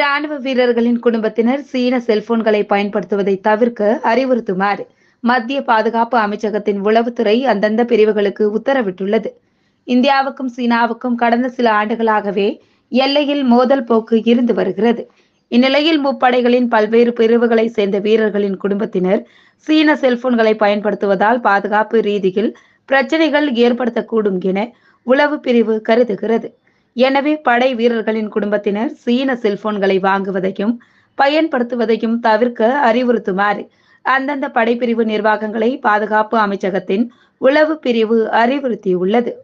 ராணுவ வீரர்களின் குடும்பத்தினர் சீன செல்போன்களை பயன்படுத்துவதை தவிர்க்க அறிவுறுத்துமாறு மத்திய பாதுகாப்பு அமைச்சகத்தின் உளவுத்துறை அந்தந்த பிரிவுகளுக்கு உத்தரவிட்டுள்ளது இந்தியாவுக்கும் சீனாவுக்கும் கடந்த சில ஆண்டுகளாகவே எல்லையில் மோதல் போக்கு இருந்து வருகிறது இந்நிலையில் முப்படைகளின் பல்வேறு பிரிவுகளை சேர்ந்த வீரர்களின் குடும்பத்தினர் சீன செல்போன்களை பயன்படுத்துவதால் பாதுகாப்பு ரீதியில் பிரச்சனைகள் ஏற்படுத்தக்கூடும் என உளவு பிரிவு கருதுகிறது எனவே படை வீரர்களின் குடும்பத்தினர் சீன செல்போன்களை வாங்குவதையும் பயன்படுத்துவதையும் தவிர்க்க அறிவுறுத்துமாறு அந்தந்த படைப்பிரிவு நிர்வாகங்களை பாதுகாப்பு அமைச்சகத்தின் உளவு பிரிவு அறிவுறுத்தியுள்ளது